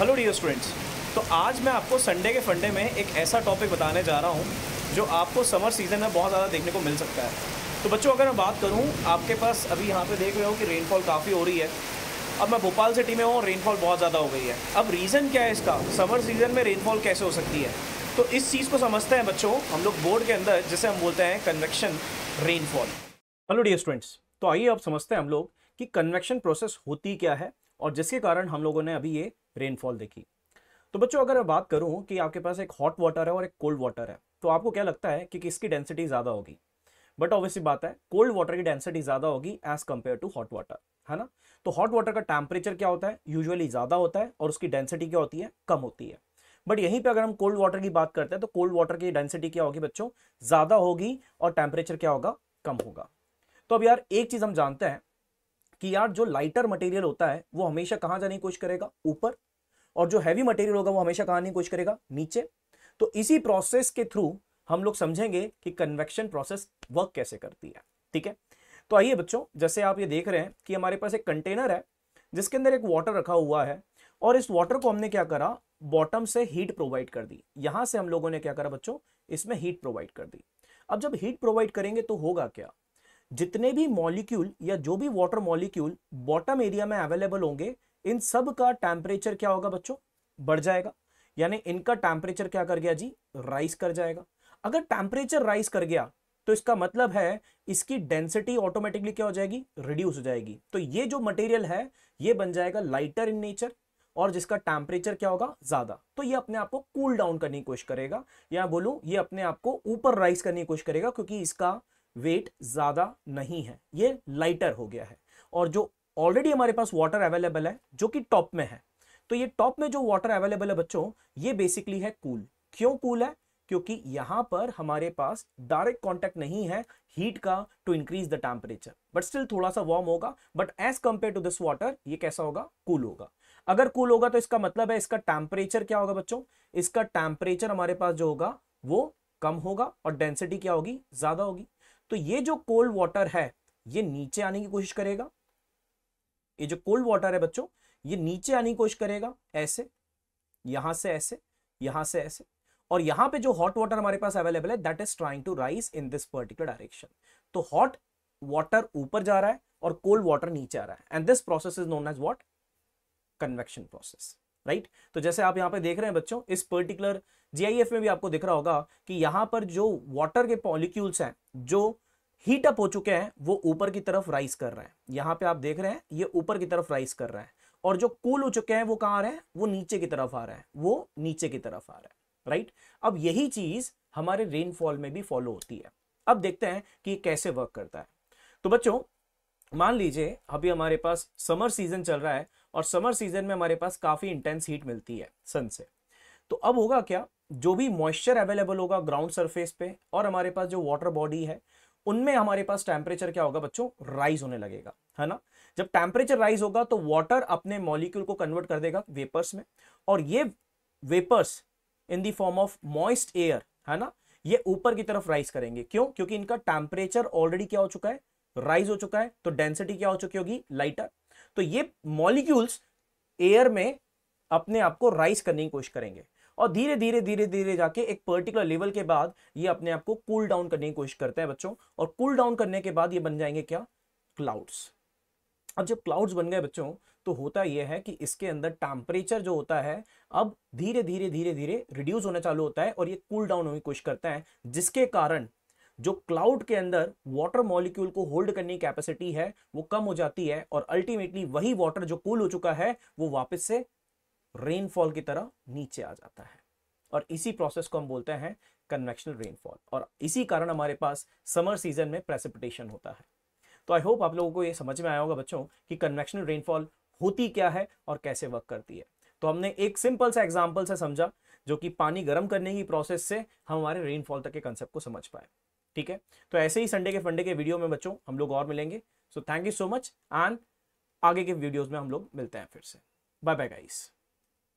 hello dear students तो आज मैं आपको संडे के फंडे में एक ऐसा टॉपिक बताने जा रहा हूँ जो आपको समर सीज़न में बहुत ज़्यादा देखने को मिल सकता है तो बच्चों अगर मैं बात करूँ आपके पास अभी यहाँ पे देख रहे हो कि रेनफॉल काफ़ी हो रही है अब मैं भोपाल सिटी में हूँ रेनफॉल बहुत ज़्यादा हो गई है अब रीज़न क्या है इसका समर सीज़न में रेनफॉल कैसे हो सकती है तो इस चीज़ को समझते हैं बच्चों हम लोग बोर्ड के अंदर जिसे हम बोलते हैं convection rainfall hello dear students तो आइए अब समझते हैं हम लोग कि कन्वेक्शन प्रोसेस होती क्या है और जिसके कारण हम लोगों ने अभी ये रेनफॉल देखी तो बच्चों अगर मैं बात करूं कि आपके पास एक हॉट वाटर है और एक कोल्ड वाटर है तो आपको क्या लगता है कि किसकी डेंसिटी ज़्यादा होगी बट ऑब्वियसली बात है कोल्ड वाटर की डेंसिटी ज़्यादा होगी as compare to hot water है ना तो हॉट वाटर का टेम्परेचर क्या होता है यूजुअली ज़्यादा होता है और उसकी डेंसिटी क्या होती है कम होती है बट यहीं पर अगर हम कोल्ड वाटर की बात करते हैं तो कोल्ड वाटर की डेंसिटी क्या होगी बच्चों ज़्यादा होगी और टेम्परेचर क्या होगा कम होगा तो अब यार एक चीज़ हम जानते हैं कि यार जो लाइटर मटेरियल होता है वो हमेशा कहाँ जाने की कोशिश करेगा ऊपर और जो हैवी मटेरियल होगा वो हमेशा कहाँ की कोशिश करेगा नीचे तो इसी प्रोसेस के थ्रू हम लोग समझेंगे कि कन्वेक्शन प्रोसेस वर्क कैसे करती है ठीक है तो आइए बच्चों जैसे आप ये देख रहे हैं कि हमारे पास एक कंटेनर है जिसके अंदर एक वाटर रखा हुआ है और इस वाटर को हमने क्या करा बॉटम से हीट प्रोवाइड कर दी यहां से हम लोगों ने क्या करा बच्चों इसमें हीट प्रोवाइड कर दी अब जब हीट प्रोवाइड करेंगे तो होगा क्या जितने भी मॉलिक्यूल या जो भी वाटर मॉलिक्यूल बॉटम एरिया में अवेलेबल होंगे इन सब का टेम्परेचर क्या होगा बच्चों बढ़ जाएगा यानी इनका टेम्परेचर क्या कर गया जी राइस कर जाएगा अगर टेम्परेचर राइस कर गया तो इसका मतलब है इसकी डेंसिटी ऑटोमेटिकली क्या हो जाएगी रिड्यूस हो जाएगी तो ये जो मटेरियल है ये बन जाएगा लाइटर इन नेचर और जिसका टेम्परेचर क्या होगा ज्यादा तो ये अपने आप को कूल डाउन करने की कोशिश करेगा या बोलूं ये अपने आप को ऊपर राइस करने की कोशिश करेगा क्योंकि इसका वेट ज़्यादा नहीं है ये लाइटर हो गया है और जो ऑलरेडी हमारे पास वाटर अवेलेबल है जो कि टॉप में है तो ये टॉप में जो वाटर अवेलेबल है बच्चों ये बेसिकली है कूल क्यों कूल है क्योंकि यहां पर हमारे पास डायरेक्ट कांटेक्ट नहीं है हीट का to increase the temperature but still थोड़ा सा वार्म होगा but as compare to this water ये कैसा होगा कूल cool होगा अगर कूल cool होगा तो इसका मतलब है इसका टेम्परेचर क्या होगा बच्चों इसका टेम्परेचर हमारे पास जो होगा वो कम होगा और डेंसिटी क्या होगी ज्यादा होगी तो ये जो कोल्ड वाटर है ये नीचे आने की कोशिश करेगा ये जो कोल्ड वाटर है बच्चों ये नीचे आने की कोशिश करेगा ऐसे यहां से ऐसे यहां से ऐसे और यहां पे जो हॉट वाटर हमारे पास अवेलेबल है that is trying to rise in this particular direction तो हॉट वाटर ऊपर जा रहा है और कोल्ड वाटर नीचे आ रहा है and this process is known as what convection process right तो जैसे आप यहाँ पे देख रहे हैं बच्चों इस पर्टिकुलर जीआईएफ में भी आपको दिख रहा होगा कि यहाँ पर जो वाटर के पॉलिक्यूल्स हैं जो हीट अप हो चुके हैं वो ऊपर की तरफ राइस कर रहे हैं यहाँ पे आप देख रहे हैं ये ऊपर की तरफ राइस कर रहे हैं और जो कूल हो चुके हैं वो कहाँ आ रहे हैं वो नीचे की तरफ आ रहे हैं वो नीचे की तरफ आ रहे हैं राइट अब यही चीज हमारे रेनफॉल में भी फॉलो होती है अब देखते हैं कि कैसे वर्क करता है तो बच्चों मान लीजिए अभी हमारे पास समर सीजन चल रहा है और समर सीजन में हमारे पास काफ़ी इंटेंस हीट मिलती है सन से तो अब होगा क्या जो भी मॉइस्चर अवेलेबल होगा ग्राउंड सरफेस पे और हमारे पास जो वाटर बॉडी है उनमें हमारे पास टेम्परेचर क्या होगा बच्चों राइज होने लगेगा है ना जब टेम्परेचर राइज होगा तो वाटर अपने मॉलिक्यूल को कन्वर्ट कर देगा वेपर्स में और ये vapours in the form of moist air है ना ये ऊपर की तरफ राइज करेंगे क्यों क्योंकि इनका टेम्परेचर ऑलरेडी क्या हो चुका है राइज हो चुका है तो डेंसिटी क्या हो चुकी होगी लाइटर तो ये मॉलिक्यूल्स एयर में अपने आप को राइज करने की कोशिश करेंगे और धीरे धीरे धीरे धीरे जाके एक पर्टिकुलर लेवल के बाद ये अपने आप को कूल डाउन करने की कोशिश करते हैं बच्चों और कूल डाउन करने के बाद ये बन जाएंगे क्या क्लाउड्स अब जब क्लाउड्स बन गए बच्चों तो होता यह है कि इसके अंदर टेम्परेचर जो होता है अब धीरे धीरे धीरे धीरे रिड्यूस होना चालू होता है और ये कूल डाउन होने की कोशिश करता है जिसके कारण जो क्लाउड के अंदर वाटर मॉलिक्यूल को होल्ड करने की कैपेसिटी है वो कम हो जाती है और अल्टीमेटली वही वाटर जो कूल हो चुका है वो वापस से रेनफॉल की तरह नीचे आ जाता है और इसी प्रोसेस को हम बोलते हैं कन्वेक्शनल रेनफॉल और इसी कारण हमारे पास समर सीजन में प्रेसिपिटेशन होता है तो आई होप आप लोगों को ये समझ में आया होगा बच्चों कि कन्वेक्शनल रेनफॉल होती क्या है और कैसे वर्क करती है तो हमने एक सिंपल सा एग्जाम्पल से समझा जो कि पानी गर्म करने की प्रोसेस से हम हमारे रेनफॉल तक के कंसेप्ट को समझ पाए ठीक है तो ऐसे ही संडे के फंडे के वीडियो में बच्चों हम लोग और मिलेंगे so thank you so much and आगे के वीडियोज में हम लोग मिलते हैं फिर से बाय बाय गाइस